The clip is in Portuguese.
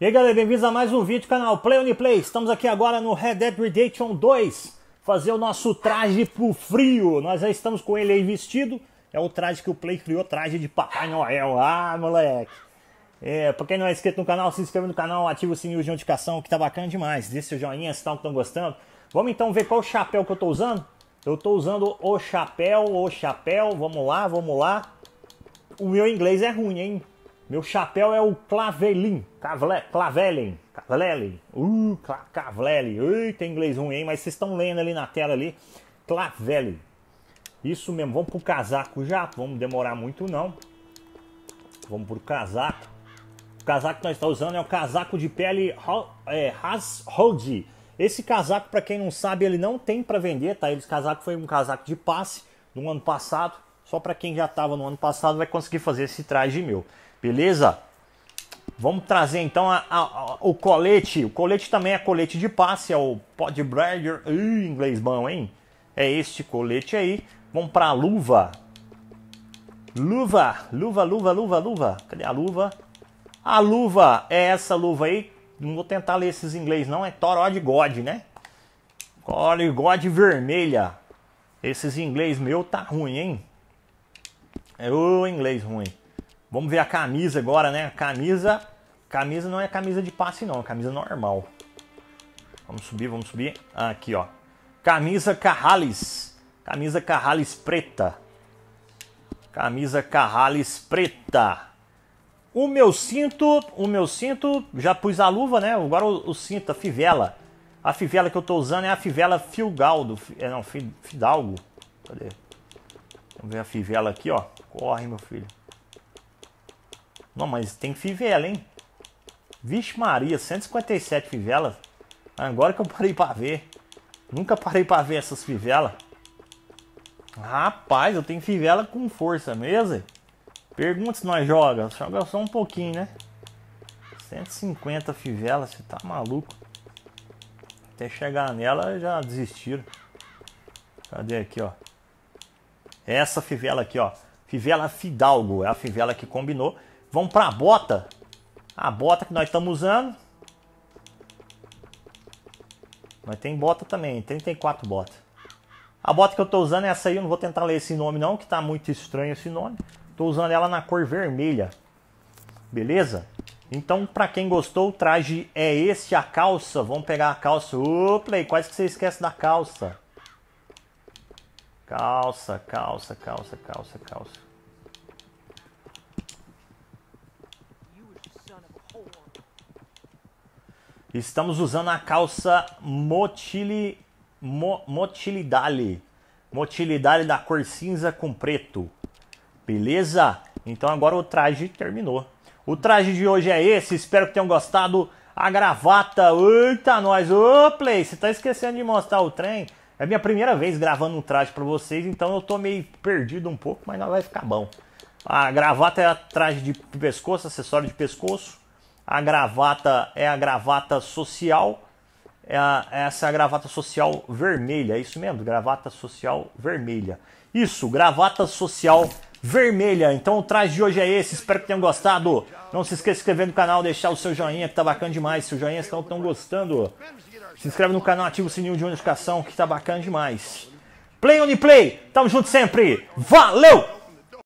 E aí galera, bem-vindos a mais um vídeo do canal Play Only Play. Estamos aqui agora no Red Dead Redemption 2, fazer o nosso traje pro frio. Nós já estamos com ele aí vestido. É o traje que o Play criou, traje de Papai Noel. Ah, moleque. É, pra quem não é inscrito no canal, se inscreve no canal, ativa o sininho de notificação, que tá bacana demais. Deixa seu joinha, se tá estão gostando. Vamos então ver qual chapéu que eu tô usando. Eu tô usando o chapéu, o chapéu, vamos lá, vamos lá. O meu inglês é ruim, hein? Meu chapéu é o clavelin, Clavelin, clavelin, uh, Clavelin. Ui, tem inglês ruim, hein? Mas vocês estão lendo ali na tela ali, Clavelin. Isso mesmo, vamos pro casaco já, vamos demorar muito não. Vamos pro casaco. O casaco que nós estamos tá usando é o casaco de pele é, Hashold. Esse casaco, para quem não sabe, ele não tem para vender, tá? Esse casaco foi um casaco de passe no ano passado. Só para quem já estava no ano passado vai conseguir fazer esse traje meu. Beleza? Vamos trazer então a, a, a, o colete. O colete também é colete de passe, é o pod bragger. Uh, inglês bom, hein? É este colete aí. Vamos para a luva. Luva, luva, luva, luva, luva. Cadê a luva? A luva é essa luva aí. Não vou tentar ler esses inglês, não. É Torod God, né? Torod God vermelha. Esses inglês meu tá ruim, hein? É o inglês ruim. Vamos ver a camisa agora, né? Camisa, camisa não é camisa de passe não, é camisa normal. Vamos subir, vamos subir. Aqui, ó. Camisa Carrales. Camisa Carrales preta. Camisa Carrales preta. O meu cinto, o meu cinto, já pus a luva, né? Agora o, o cinto, a fivela. A fivela que eu tô usando é a fivela É, não, Fidalgo. Cadê? Vamos ver a fivela aqui, ó. Corre, meu filho. Não, mas tem fivela, hein? Vixe Maria, 157 fivelas. Agora que eu parei para ver. Nunca parei para ver essas fivelas. Rapaz, eu tenho fivela com força mesmo. Pergunta se nós joga. Joga só um pouquinho, né? 150 fivelas, você tá maluco. Até chegar nela já desistiram. Cadê aqui, ó? Essa fivela aqui, ó. Fivela Fidalgo, é a fivela que combinou. Vamos para a bota. A bota que nós estamos usando. Mas tem bota também, 34 botas. A bota que eu estou usando é essa aí, eu não vou tentar ler esse nome não, que está muito estranho esse nome. Estou usando ela na cor vermelha. Beleza? Então, para quem gostou, o traje é esse, a calça. Vamos pegar a calça. Opa, quase que você esquece da calça. Calça, calça, calça, calça, calça. Estamos usando a calça Motili, Mo, Motilidale. Motilidale da cor cinza com preto. Beleza? Então agora o traje terminou. O traje de hoje é esse, espero que tenham gostado. A gravata, eita nós, ô Play, você tá esquecendo de mostrar o trem? É minha primeira vez gravando um traje para vocês, então eu tô meio perdido um pouco, mas não vai ficar bom. A gravata é a traje de pescoço, acessório de pescoço. A gravata é a gravata social, é a, essa é a gravata social vermelha, é isso mesmo? Gravata social vermelha. Isso, gravata social vermelha. Então o traje de hoje é esse, espero que tenham gostado. Não se esqueça de se inscrever no canal, deixar o seu joinha que tá bacana demais. Se o estão tão gostando, se inscreve no canal, ativa o sininho de notificação que tá bacana demais. Play on play, tamo junto sempre. Valeu!